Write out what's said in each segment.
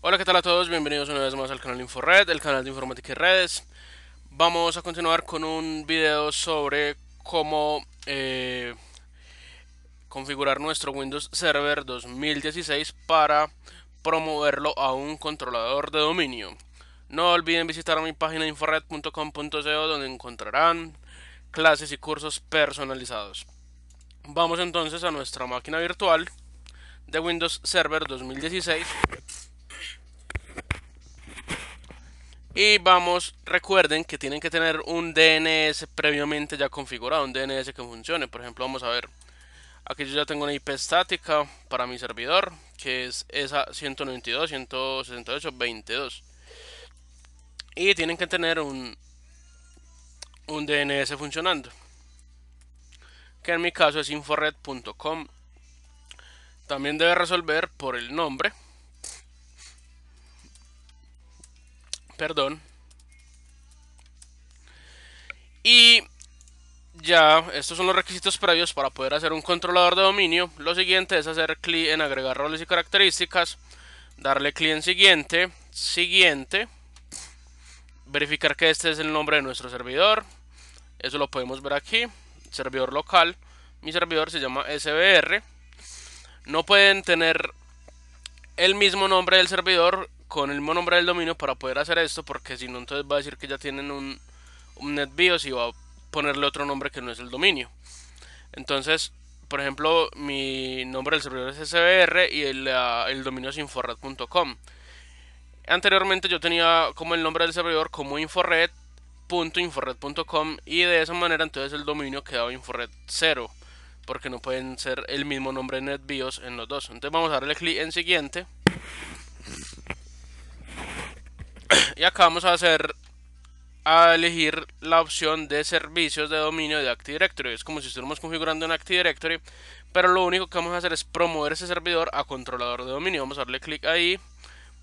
Hola, ¿qué tal a todos? Bienvenidos una vez más al canal InfoRed, el canal de informática y redes. Vamos a continuar con un video sobre cómo eh, configurar nuestro Windows Server 2016 para promoverlo a un controlador de dominio. No olviden visitar mi página inforred.com.co donde encontrarán clases y cursos personalizados. Vamos entonces a nuestra máquina virtual de Windows Server 2016 Y vamos, recuerden que tienen que tener un DNS previamente ya configurado, un DNS que funcione. Por ejemplo, vamos a ver, aquí yo ya tengo una IP estática para mi servidor, que es esa 192-168-22. Y tienen que tener un, un DNS funcionando, que en mi caso es inforred.com. También debe resolver por el nombre perdón. Y ya, estos son los requisitos previos para poder hacer un controlador de dominio. Lo siguiente es hacer clic en agregar roles y características, darle clic en siguiente, siguiente, verificar que este es el nombre de nuestro servidor. Eso lo podemos ver aquí, servidor local. Mi servidor se llama SBR. No pueden tener el mismo nombre del servidor con el nombre del dominio para poder hacer esto, porque si no, entonces va a decir que ya tienen un, NetBIOS y va a ponerle otro nombre que no es el dominio. Entonces, por ejemplo, mi nombre del servidor es SBR y el, ah, el dominio es inforred.com. Anteriormente yo tenía como el nombre del servidor como inforred.inforred.com y de esa manera entonces el dominio quedaba inforred 0 porque no pueden ser el mismo nombre NetBIOS en los dos. Entonces vamos a darle clic en siguiente. y acá vamos a hacer a elegir la opción de servicios de dominio de Active Directory. Es como si estuviéramos configurando en Active Directory, pero lo único que vamos a hacer es promover ese servidor a controlador de dominio. Vamos a darle clic ahí,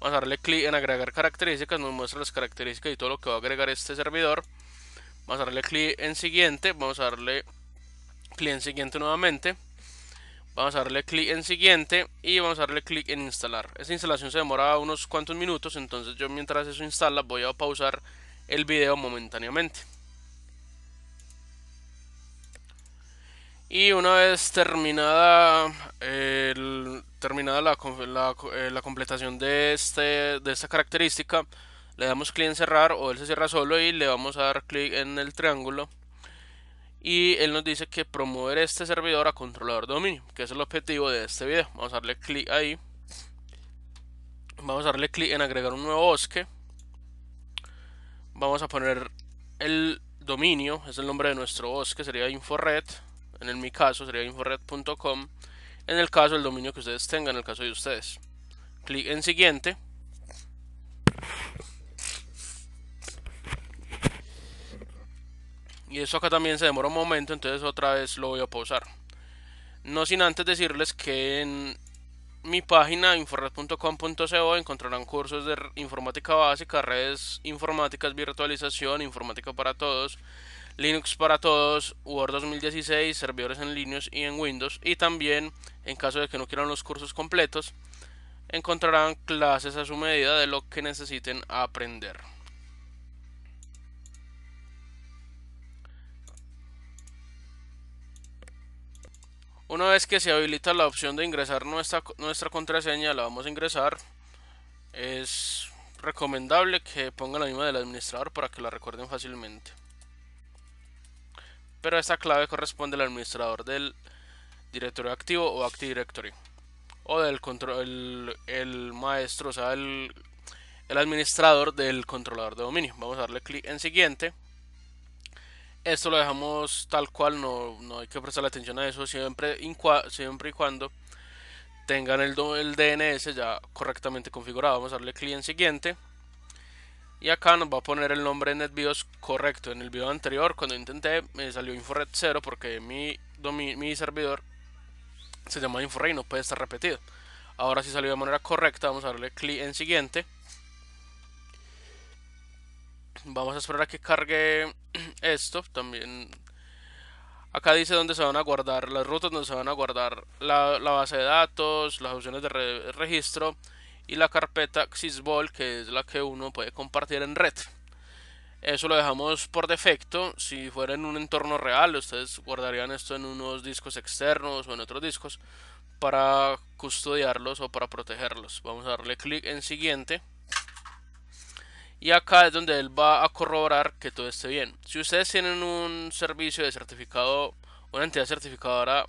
vamos a darle clic en agregar características, nos muestra las características y todo lo que va a agregar este servidor. Vamos a darle clic en siguiente, vamos a darle clic en siguiente nuevamente. Vamos a darle clic en siguiente y vamos a darle clic en instalar. Esta instalación se demora unos cuantos minutos, entonces yo mientras eso instala voy a pausar el video momentáneamente. Y una vez terminada, terminada la, eh, la, completación de, este, de esta característica, le damos clic en cerrar o él se cierra solo y le vamos a dar clic en el triángulo y él nos dice que promover este servidor a controlador de dominio, que es el objetivo de este video. Vamos a darle clic ahí. Vamos a darle clic en agregar un nuevo bosque. Vamos a poner el dominio, es el nombre de nuestro bosque, sería InfoRed. En el, mi caso sería inforred.com. En el caso del dominio que ustedes tengan, en el caso de ustedes. Clic en siguiente. Y eso acá también se demora un momento, entonces otra vez lo voy a pausar. No sin antes decirles que en mi página inforred.com.co encontrarán cursos de informática básica, redes informáticas, virtualización, informática para todos, Linux para todos, Word 2016, servidores en Linux y en Windows. Y también, en caso de que no quieran los cursos completos, encontrarán clases a su medida de lo que necesiten aprender. Una vez que se habilita la opción de ingresar nuestra, nuestra contraseña, la vamos a ingresar. Es recomendable que pongan la misma del administrador para que la recuerden fácilmente. Pero esta clave corresponde al administrador del directorio activo o Active Directory. O del control, el, maestro, o sea, el administrador del controlador de dominio. Vamos a darle clic en siguiente. Esto lo dejamos tal cual, no, hay que prestarle atención a eso siempre, siempre y cuando tengan el, el DNS ya correctamente configurado. Vamos a darle clic en siguiente. Y acá nos va a poner el nombre de NetBIOS correcto. En el video anterior, cuando intenté, me salió InfoRed 0 porque mi, mi servidor se llama InfoRed y no puede estar repetido. Ahora sí salió de manera correcta. Vamos a darle clic en siguiente. Vamos a esperar a que cargue esto también. Acá dice dónde se van a guardar las rutas, donde se van a guardar la, base de datos, las opciones de registro y la carpeta Sysvol, que es la que uno puede compartir en red. Eso lo dejamos por defecto. Si fuera en un entorno real, ustedes guardarían esto en unos discos externos o en otros discos para custodiarlos o para protegerlos. Vamos a darle clic en siguiente y acá es donde él va a corroborar que todo esté bien. Si ustedes tienen un servicio de certificado, una entidad certificadora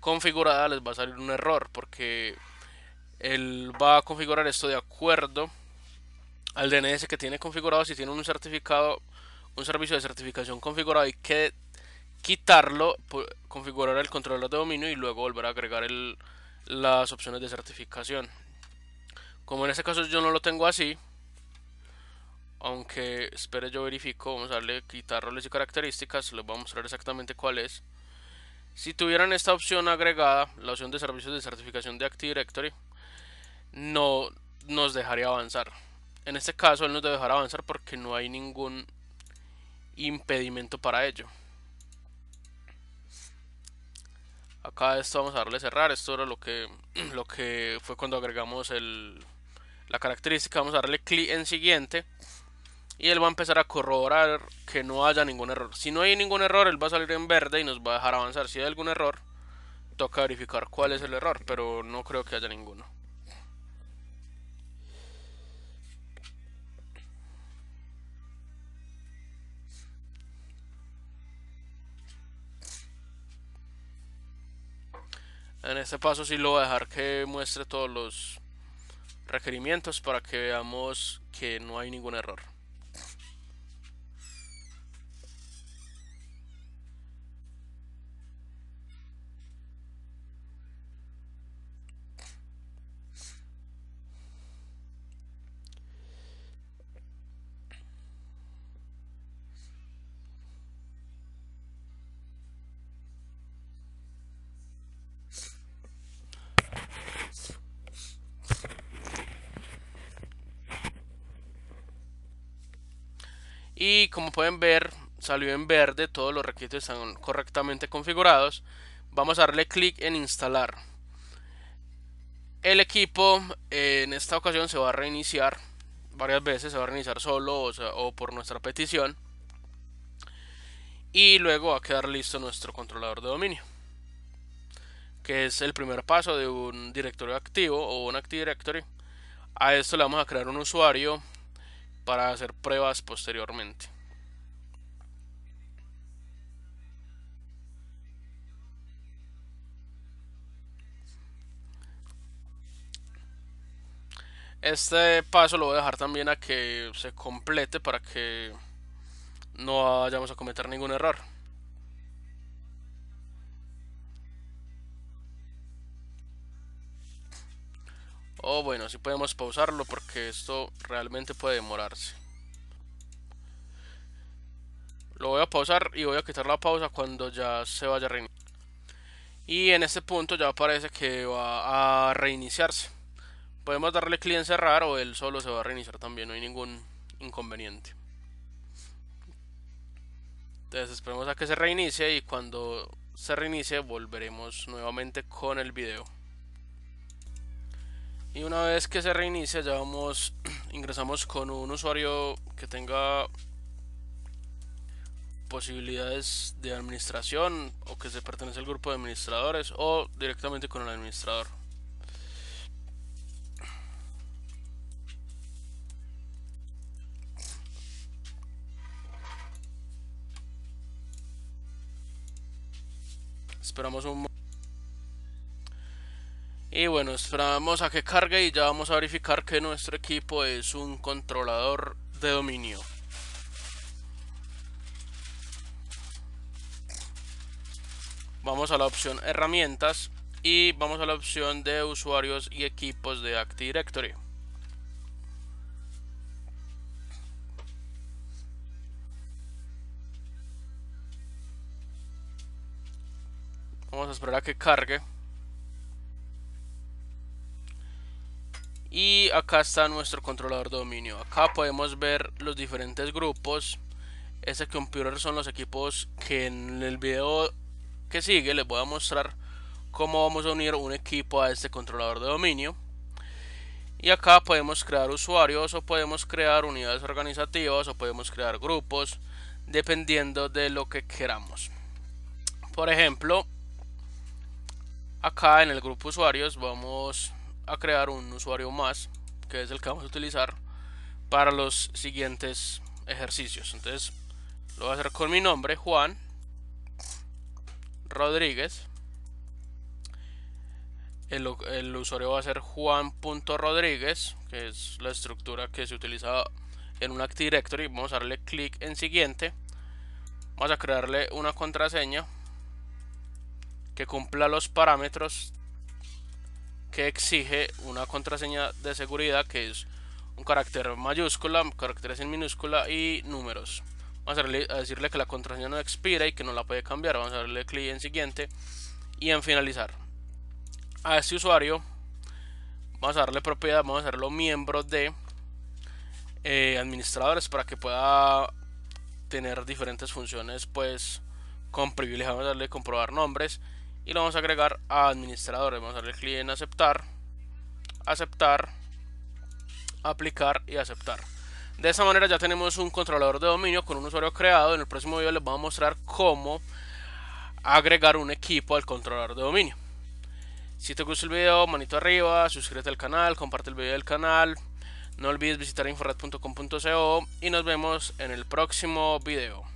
configurada, les va a salir un error porque él va a configurar esto de acuerdo al DNS que tiene configurado. Si tiene un certificado, un servicio de certificación configurado, hay que quitarlo, configurar el controlador de dominio y luego volver a agregar las opciones de certificación. Como en este caso yo no lo tengo así, aunque, espere, yo verifico. Vamos a darle quitar roles y características. Les voy a mostrar exactamente cuál es. Si tuvieran esta opción agregada, la opción de servicios de certificación de Active Directory, no nos dejaría avanzar. En este caso, él nos debe dejar avanzar porque no hay ningún impedimento para ello. Acá esto vamos a darle cerrar. Esto era lo que, lo que fue cuando agregamos la característica. Vamos a darle clic en siguiente y él va a empezar a corroborar que no haya ningún error. Si no hay ningún error, él va a salir en verde y nos va a dejar avanzar. Si hay algún error, toca verificar cuál es el error, pero no creo que haya ninguno. En este paso sí lo voy a dejar que muestre todos los requerimientos para que veamos que no hay ningún error. y como pueden ver salió en verde todos los requisitos están correctamente configurados vamos a darle clic en instalar el equipo eh, en esta ocasión se va a reiniciar varias veces se va a reiniciar solo o, o por nuestra petición y luego va a quedar listo nuestro controlador de dominio que es el primer paso de un directorio activo o un Active Directory a esto le vamos a crear un usuario para hacer pruebas posteriormente. Este paso lo voy a dejar también a que se complete para que no vayamos a cometer ningún error. O oh, bueno, si podemos pausarlo porque esto realmente puede demorarse. Lo voy a pausar y voy a quitar la pausa cuando ya se vaya a reiniciar. Y en este punto ya parece que va a reiniciarse. Podemos darle clic en cerrar o él solo se va a reiniciar también, no hay ningún inconveniente. Entonces esperemos a que se reinicie y cuando se reinicie volveremos nuevamente con el video y una vez que se reinicia ya vamos ingresamos con un usuario que tenga posibilidades de administración o que se pertenece al grupo de administradores o directamente con el administrador esperamos un y bueno, esperamos a que cargue y ya vamos a verificar que nuestro equipo es un controlador de dominio. Vamos a la opción herramientas y vamos a la opción de usuarios y equipos de Active Directory. Vamos a esperar a que cargue. y acá está nuestro controlador de dominio acá podemos ver los diferentes grupos este computer son los equipos que en el video que sigue les voy a mostrar cómo vamos a unir un equipo a este controlador de dominio y acá podemos crear usuarios o podemos crear unidades organizativas o podemos crear grupos dependiendo de lo que queramos por ejemplo acá en el grupo usuarios vamos a crear un usuario más, que es el que vamos a utilizar para los siguientes ejercicios. Entonces, lo voy a hacer con mi nombre, Juan Rodríguez. El, usuario va a ser juan.rodríguez, que es la estructura que se utiliza en un Active Directory. Vamos a darle clic en siguiente. Vamos a crearle una contraseña que cumpla los parámetros que exige una contraseña de seguridad que es un carácter mayúscula, caracteres en minúscula y números. Vamos a, decirle que la contraseña no expira y que no la puede cambiar. Vamos a darle clic en siguiente y en finalizar. A este usuario vamos a darle propiedad, vamos a hacerlo miembro de eh, administradores para que pueda tener diferentes funciones pues con privilegios. Vamos a darle comprobar nombres y lo vamos a agregar a administrador. Vamos a darle clic en aceptar, aceptar, aplicar y aceptar. De esta manera ya tenemos un controlador de dominio con un usuario creado. En el próximo video les voy a mostrar cómo agregar un equipo al controlador de dominio. Si te gusta el video, manito arriba, suscríbete al canal, comparte el video del canal. No olvides visitar inforred.com.co y nos vemos en el próximo video.